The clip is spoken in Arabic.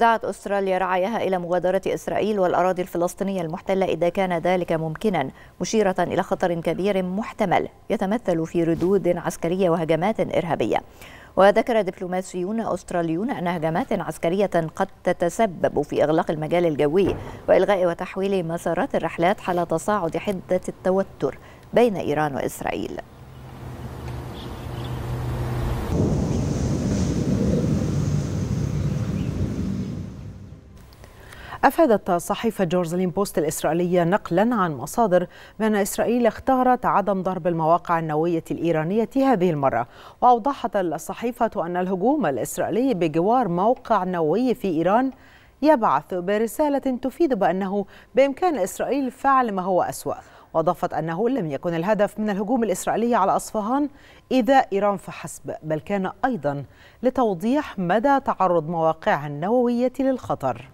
دعت أستراليا رعاياها إلى مغادره إسرائيل والأراضي الفلسطينية المحتلة إذا كان ذلك ممكنا مشيرة إلى خطر كبير محتمل يتمثل في ردود عسكرية وهجمات إرهابية وذكر دبلوماسيون أستراليون أن هجمات عسكرية قد تتسبب في إغلاق المجال الجوي وإلغاء وتحويل مسارات الرحلات حال تصاعد حدة التوتر بين إيران وإسرائيل أفادت صحيفة جورزلين بوست الإسرائيلية نقلا عن مصادر بأن إسرائيل اختارت عدم ضرب المواقع النووية الإيرانية هذه المرة وأوضحت الصحيفة أن الهجوم الإسرائيلي بجوار موقع نووي في إيران يبعث برسالة تفيد بأنه بإمكان إسرائيل فعل ما هو أسوأ وأضافت أنه لم يكن الهدف من الهجوم الإسرائيلي على أصفهان إذا إيران فحسب بل كان أيضا لتوضيح مدى تعرض مواقعها النووية للخطر